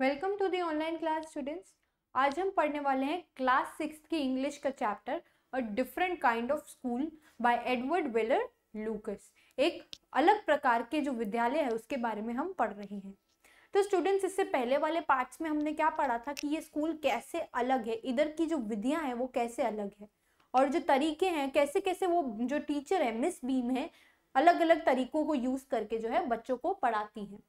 Welcome to the online class students आज हम पढ़ने वाले हैं क्लास सिक्स की इंग्लिश का chapter a different kind of school by Edward Verrall Lucas एक अलग प्रकार के जो विद्यालय है उसके बारे में हम पढ़ रहे हैं तो स्टूडेंट्स इससे पहले वाले पार्ट्स में हमने क्या पढ़ा था कि ये स्कूल कैसे अलग है इधर की जो विधियाँ हैं वो कैसे अलग है और जो तरीके हैं कैसे कैसे वो जो टीचर है मिस बीम है अलग अलग तरीकों को यूज़ करके जो है बच्चों को पढ़ाती हैं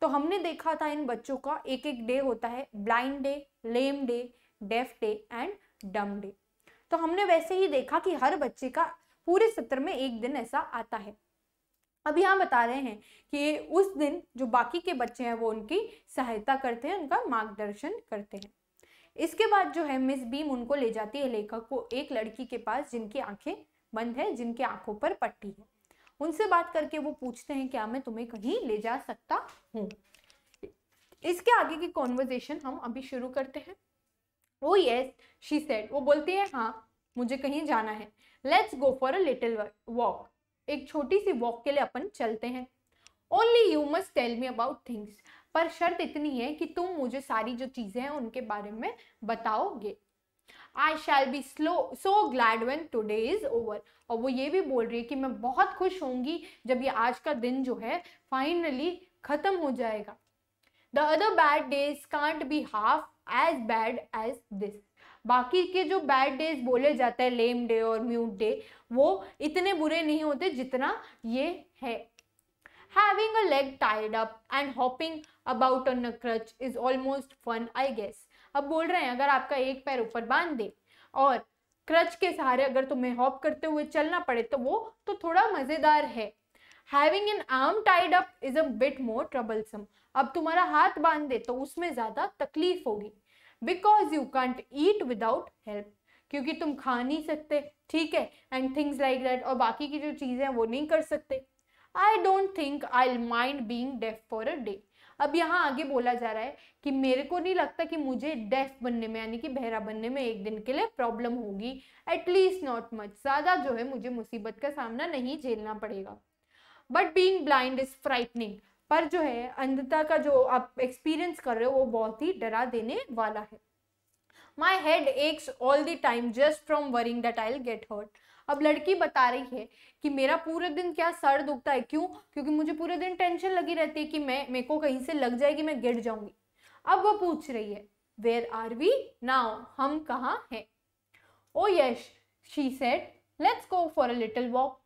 तो हमने देखा था इन बच्चों का एक एक डे होता है blind day lame day deaf day and dumb day तो हमने वैसे ही देखा कि हर बच्चे का पूरे सत्र में एक दिन ऐसा आता है अब यहाँ बता रहे हैं कि उस दिन जो बाकी के बच्चे हैं वो उनकी सहायता करते हैं उनका मार्गदर्शन करते हैं इसके बाद जो है मिस बीम उनको ले जाती है लेखक को एक लड़की के पास जिनकी आंखें बंद है जिनके आंखों पर पट्टी है उनसे बात करके वो पूछते हैं क्या मैं तुम्हें कहीं ले जा सकता हूँ इसके आगे की कॉन्वर्जेशन हम अभी शुरू करते हैं ओ यस शी सेड वो बोलती है हाँ मुझे कहीं जाना है let's go for a little walk एक छोटी सी वॉक के लिए अपन चलते हैं only you must tell me about things पर शर्त इतनी है कि तुम मुझे सारी जो चीज़ें हैं उनके बारे में बताओगे I shall be slow so glad when today is over और वो ये भी बोल रही है कि मैं बहुत खुश होंगी जब ये आज का दिन जो है फाइनली ख़त्म हो जाएगा the other bad days can't be half as bad as this बाकी के जो बैड डेज बोले जाते हैं लेम डे और म्यूट डे वो इतने बुरे नहीं होते जितना ये है having a leg tied up and hopping about a crutch is almost fun I guess अब बोल रहे हैं अगर आपका एक पैर ऊपर बांध दे और क्रच के सहारे अगर तुम्हें हॉप करते हुए चलना पड़े तो वो तो थोड़ा मज़ेदार है having an arm tied up is a bit more troublesome अब तुम्हारा हाथ बांध दे तो उसमें ज़्यादा तकलीफ होगी because you can't eat without help क्योंकि तुम खा नहीं सकते ठीक है एंड थिंग्स लाइक दैट और बाकी की जो चीज़ें हैं वो नहीं कर सकते I don't think I mind being deaf for a day अब यहाँ आगे बोला जा रहा है कि मेरे को नहीं लगता कि मुझे डेफ बनने में यानी कि बहरा बनने में एक दिन के लिए प्रॉब्लम होगी एटलीस्ट नॉट मच ज़्यादा जो है मुझे मुसीबत का सामना नहीं झेलना पड़ेगा but being blind is frightening पर जो है अंधता का जो आप एक्सपीरियंस कर रहे हो वो बहुत ही डरा देने वाला है my head aches all the time just from worrying that I get hurt अब लड़की बता रही है कि मेरा पूरे दिन क्या सर दुखता है क्यों क्योंकि मुझे पूरे दिन टेंशन लगी रहती है कि मैं मेरे को कहीं से लग जाएगी मैं गिर जाऊंगी अब वो पूछ रही है वेयर आर वी नाउ हम कहाँ हैं oh yes she said let's go for a little walk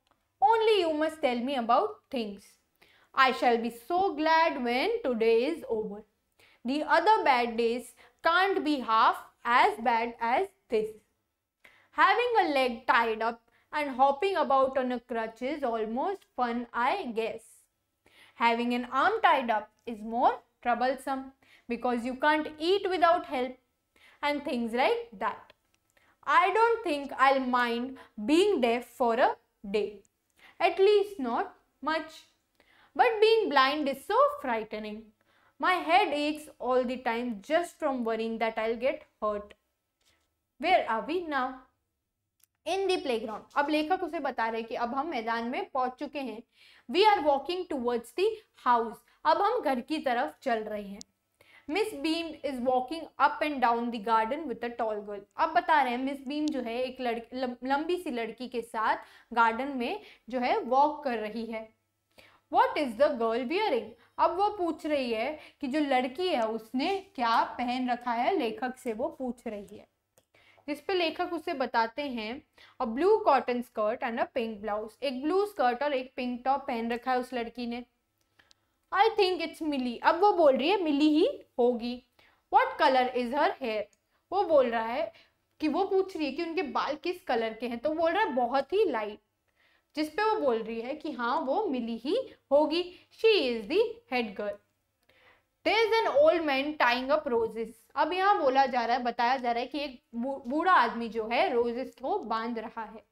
only you must tell me about things I shall be so glad when today is over the other bad days can't be half as bad as this having a leg tied up and hopping about on a crutch is almost fun, I guess. Having an arm tied up is more troublesome because you can't eat without help and things like that. I don't think I'll mind being deaf for a day. At least not much. But being blind is so frightening. My head aches all the time just from worrying that I'll get hurt. Where are we now? In the playground अब लेखक उसे बता रहे कि अब हम मैदान में पहुंच चुके हैं we are walking towards the house अब हम घर की तरफ चल रहे हैं Miss Beam is walking up and down the garden with a tall girl अब बता रहे हैं मिस बीम जो है एक लड़की लंबी सी लड़की के साथ गार्डन में जो है वॉक कर रही है what is the girl wearing अब वो पूछ रही है कि जो लड़की है उसने क्या पहन रखा है लेखक से वो पूछ रही है जिसपे लेखक उसे बताते हैं और blue cotton skirt and a pink blouse एक ब्लू स्कर्ट और एक पिंक टॉप पहन रखा है उस लड़की ने आई थिंक इट्स मिली अब वो बोल रही है मिली ही होगी what colour is her hair वो बोल रहा है कि वो पूछ रही है कि उनके बाल किस कलर के हैं तो बोल रहा है बहुत ही लाइट जिसपे वो बोल रही है कि हाँ वो मिली ही होगी she is the head girl there is an old man tying up roses अब यहाँ बोला जा रहा है बताया जा रहा है कि एक बूढ़ा आदमी जो है रोजेस को बांध रहा है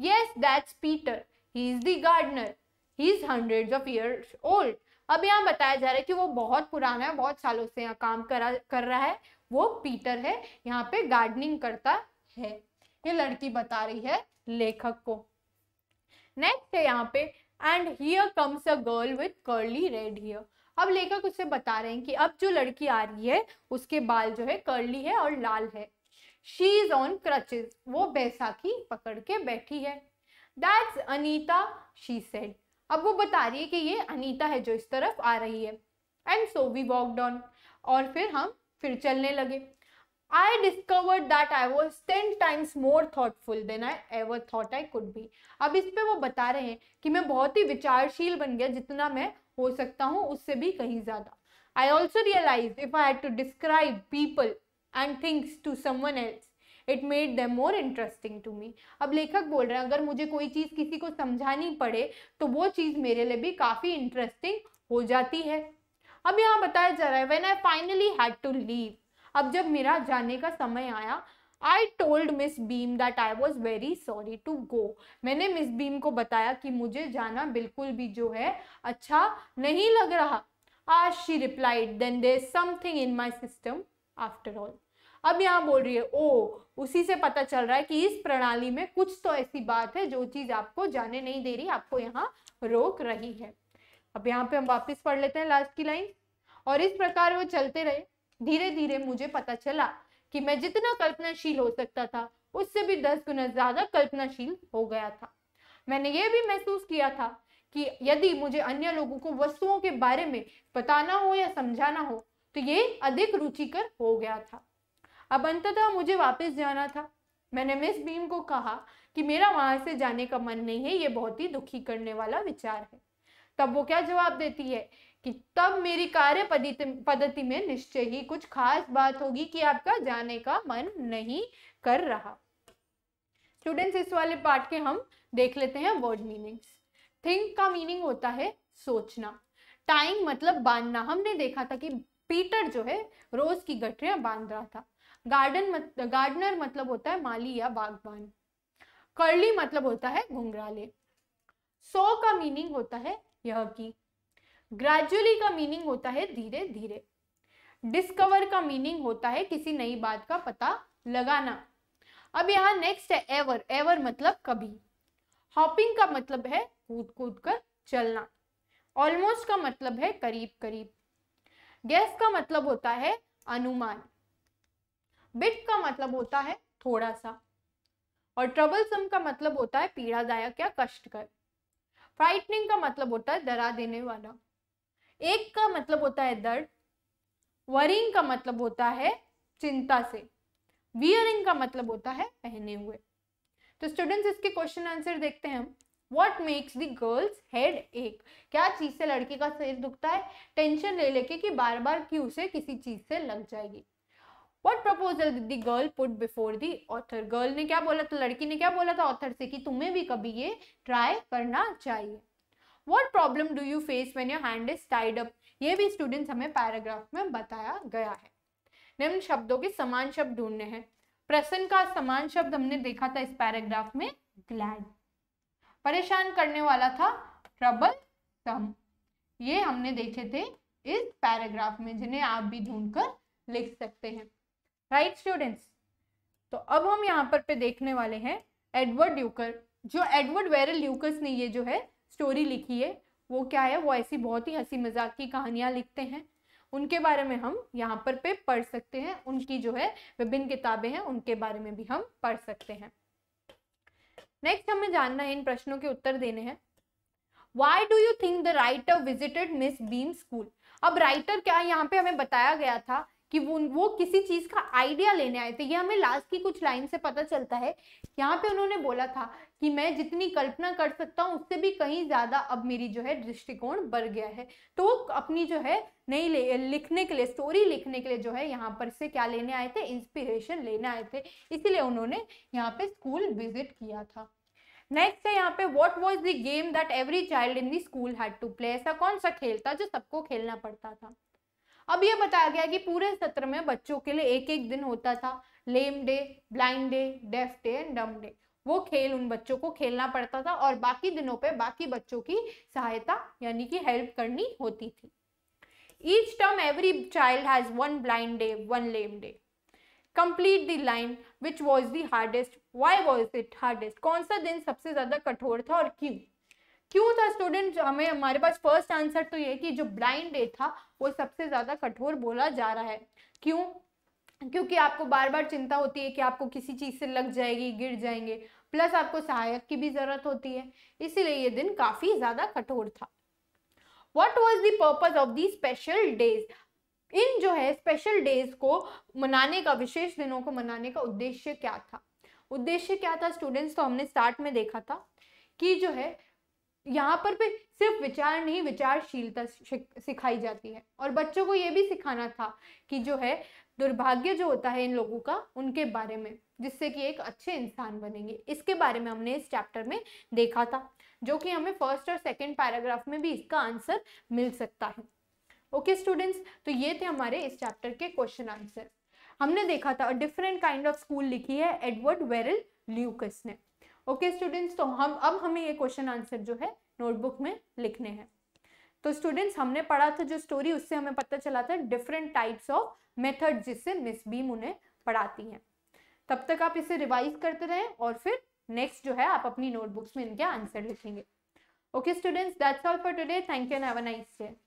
yes that's Peter he is the gardener he is hundred of years old अब यहाँ बताया जा रहा है कि वो बहुत पुराना है बहुत सालों से यहाँ काम करा कर रहा है वो पीटर है यहाँ पे गार्डनिंग करता है ये लड़की बता रही है लेखक को नेक्स्ट है यहाँ पे and here comes a girl with curly red hair अब लेखक उसे बता रहे हैं कि अब जो लड़की आ रही है उसके बाल जो है कर्ली है और लाल है शी इज ऑन क्रचेज वो बैसाखी पकड़ के बैठी है दैट्स अनिता शी सेड अब वो बता रही है कि ये अनीता है जो इस तरफ आ रही है and so we walk down और फिर हम फिर चलने लगे I discover that I was ten times more thoughtful than I ever thought I could be अब इस पर वो बता रहे हैं कि मैं बहुत ही विचारशील बन गया जितना मैं हो सकता हूँ उससे भी कहीं ज़्यादा I also realise if I had to describe people and things to someone else it made them more interesting to me अब लेखक बोल रहे हैं अगर मुझे कोई चीज़ किसी को समझानी पड़े तो वो चीज़ मेरे लिए भी काफ़ी इंटरेस्टिंग हो जाती है अब यहाँ बताया जा रहा है when I finally had to leave अब जब मेरा जाने का समय आया I told Miss Beam that I was very sorry to go मैंने मिस बीम को बताया कि मुझे जाना बिल्कुल भी जो है अच्छा नहीं लग रहा आज she replied then there something in my system after all अब यहाँ बोल रही है ओ oh, उसी से पता चल रहा है कि इस प्रणाली में कुछ तो ऐसी बात है जो चीज़ आपको जाने नहीं दे रही आपको यहाँ रोक रही है अब यहाँ पे हम वापस पढ़ लेते हैं लास्ट की लाइन और इस प्रकार वो चलते रहे धीरे धीरे मुझे पता चला कि मैं जितना कल्पनाशील हो सकता था उससे भी दस गुना ज्यादा कल्पनाशील हो गया था मैंने ये भी महसूस किया था कि यदि मुझे अन्य लोगों को वस्तुओं के बारे में बताना हो या समझाना हो तो ये अधिक रुचिकर हो गया था अब अंततः मुझे वापस जाना था मैंने मिस बीम को कहा कि मेरा वहां से जाने का मन नहीं है ये बहुत ही दुखी करने वाला विचार है तब वो क्या जवाब देती है कि तब मेरी कार्य पद्धति में निश्चय ही कुछ खास बात होगी कि आपका जाने का मन नहीं कर रहा स्टूडेंट्स इस वाले पार्ट के हम देख लेते हैं वर्ड मीनिंग्स थिंक का मीनिंग होता है सोचना टाइम मतलब बांधना हमने देखा था कि पीटर जो है रोज की गठरियां बांध रहा था गार्डन मत, गार्डनर मतलब होता है माली या बागबान कर्ली मतलब होता है घुंघराले सो का मीनिंग होता है यह की ग्रेजुअली का मीनिंग होता है धीरे धीरे डिस्कवर का मीनिंग होता है किसी नई बात का पता लगाना अब यहाँ नेक्स्ट है एवर एवर मतलब कभी हॉपिंग का मतलब है कूद कूद कर चलना ऑलमोस्ट का मतलब है करीब करीब गैस का मतलब होता है अनुमान बिट का मतलब होता है थोड़ा सा और ट्रबल सम का मतलब होता है पीड़ादायक या कष्टकर फ्राइटनिंग का मतलब होता है डरा देने वाला एक का मतलब होता है दर्द वरिंग का मतलब होता है चिंता से वियरिंग का मतलब होता है पहने हुए तो स्टूडेंट्स इसके क्वेश्चन आंसर देखते हैं हम what makes the girl's head एक क्या चीज से लड़की का सिर दुखता है टेंशन ले लेके कि बार बार कि उसे किसी चीज से लग जाएगी what proposal the girl put before the author girl ने क्या बोला था लड़की ने क्या बोला था ऑथर से कि तुम्हें भी कभी ये ट्राई करना चाहिए what problem do you face when your hand is tied up ये भी स्टूडेंट्स हमें पैराग्राफ में बताया गया है निम्न शब्दों के समान शब्द ढूंढने हैं प्रसन्न का समान शब्द हमने देखा था इस पैराग्राफ में ग्लैड परेशान करने वाला था ट्रबल सम ये हमने देखे थे इस पैराग्राफ में जिन्हें आप भी ढूंढकर लिख सकते हैं राइट स्टूडेंट्स तो अब हम यहाँ पर पे देखने वाले हैं एडवर्ड ल्यूकर जो एडवर्ड वेरल ल्यूकस ने ये जो है स्टोरी लिखी है वो क्या है वो ऐसी बहुत ही हंसी मजाक की कहानियाँ लिखते हैं उनके बारे में हम यहाँ पर पे पढ़ सकते हैं उनकी जो है विभिन्न किताबें हैं उनके बारे में भी हम पढ़ सकते हैं नेक्स्ट हमें जानना है इन प्रश्नों के उत्तर देने हैं why do you think the writer visited Miss Beam school अब राइटर क्या यहाँ पे हमें बताया गया था कि वो वो किसी चीज़ का आइडिया लेने आए थे ये हमें लास्ट की कुछ लाइन से पता चलता है यहाँ पे उन्होंने बोला था कि मैं जितनी कल्पना कर सकता हूँ उससे भी कहीं ज़्यादा अब मेरी जो है दृष्टिकोण बढ़ गया है तो वो अपनी जो है नई लिखने के लिए स्टोरी लिखने के लिए जो है यहाँ पर से क्या लेने आए थे इंस्पिरेशन लेने आए थे इसीलिए उन्होंने यहाँ पे स्कूल विजिट किया था नेक्स्ट है यहाँ पे what was the game that every child in the school had to play ऐसा कौन सा खेल था जो सबको खेलना पड़ता था अब ये बताया गया कि पूरे सत्र में बच्चों के लिए एक एक दिन होता था lame day blind day deaf day and dumb day वो खेल उन बच्चों को खेलना पड़ता था और बाकी दिनों पे बाकी बच्चों की सहायता यानी कि हेल्प करनी होती थी each term every child has one blind day one lame day complete the line which was hardest hardest why was it hardest कौन सा दिन सबसे ज़्यादा कठोर था और क्यों क्यों था स्टूडेंट हमें हमारे पास फर्स्ट आंसर तो ये कि जो ब्लाइंड डेट था वो सबसे ज़्यादा कठोर बोला जा रहा है क्यों क्योंकि आपको बार बार चिंता होती है कि आपको किसी चीज़ से लग जाएगी गिर जाएंगे प्लस आपको सहायक की भी ज़रूरत होती है इसीलिए ये दिन काफ़ी ज़्यादा कठोर था what was the purpose of the special days in जो है स्पेशल डेज को मनाने का विशेष दिनों को मनाने का उद्देश्य क्या था उद्देश्य क्या था स्टूडेंट्स तो हमने स्टार्ट में देखा था कि जो है यहाँ पर भी सिर्फ विचार नहीं विचारशीलता सिखाई जाती है और बच्चों को ये भी सिखाना था कि जो है दुर्भाग्य जो होता है इन लोगों का उनके बारे में जिससे कि एक अच्छे इंसान बनेंगे इसके बारे में हमने इस चैप्टर में देखा था जो कि हमें फर्स्ट और सेकेंड पैराग्राफ में भी इसका आंसर मिल सकता है ओके okay, स्टूडेंट्स तो ये थे हमारे इस चैप्टर के क्वेश्चन आंसर हमने देखा था डिफरेंट काइंड ऑफ स्कूल लिखी है एडवर्ड वेरल ल्यूकस ने ओके स्टूडेंट्स तो हम अब हमें ये क्वेश्चन आंसर जो है नोटबुक में लिखने हैं तो स्टूडेंट्स हमने पढ़ा था जो स्टोरी उससे हमें पता चला था डिफरेंट टाइप्स ऑफ मेथड जिससे मिस बीम उन्हें पढ़ाती हैं तब तक आप इसे रिवाइज करते रहें और फिर नेक्स्ट जो है आप अपनी नोटबुक्स में इनके आंसर लिखेंगे okay students that's all for today thank you and have a nice day